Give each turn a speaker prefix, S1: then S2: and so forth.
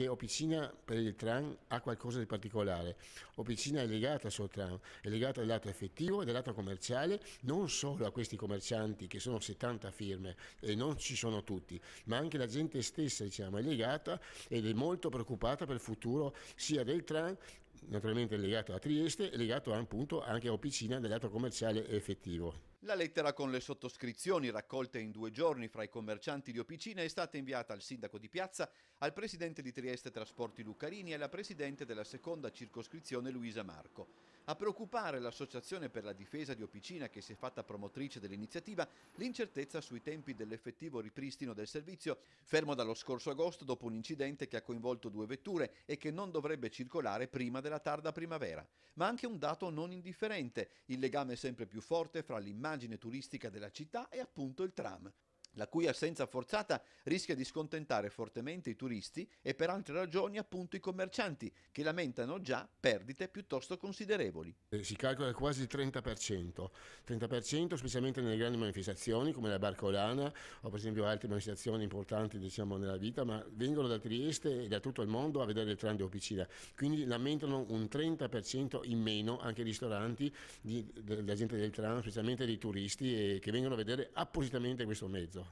S1: perché Opicina per il tram ha qualcosa di particolare. Opicina è legata al suo tram, è legata al lato effettivo e al lato commerciale, non solo a questi commercianti che sono 70 firme e non ci sono tutti, ma anche la gente stessa diciamo, è legata ed è molto preoccupata per il futuro sia del tram naturalmente legato a Trieste e legato appunto anche a Opicina nell'atto commerciale effettivo.
S2: La lettera con le sottoscrizioni raccolte in due giorni fra i commercianti di Opicina è stata inviata al sindaco di Piazza, al presidente di Trieste Trasporti Lucarini e alla presidente della seconda circoscrizione Luisa Marco. A preoccupare l'Associazione per la difesa di Opicina, che si è fatta promotrice dell'iniziativa, l'incertezza sui tempi dell'effettivo ripristino del servizio, fermo dallo scorso agosto dopo un incidente che ha coinvolto due vetture e che non dovrebbe circolare prima della tarda primavera. Ma anche un dato non indifferente, il legame sempre più forte fra l'immagine turistica della città e appunto il tram la cui assenza forzata rischia di scontentare fortemente i turisti e per altre ragioni appunto i commercianti, che lamentano già perdite piuttosto considerevoli.
S1: Eh, si calcola quasi il 30%, 30% specialmente nelle grandi manifestazioni come la Barcolana o per esempio altre manifestazioni importanti diciamo nella vita, ma vengono da Trieste e da tutto il mondo a vedere il tram di Opicina, quindi lamentano un 30% in meno anche i ristoranti, della gente del tram, specialmente dei turisti che vengono a vedere appositamente questo mezzo.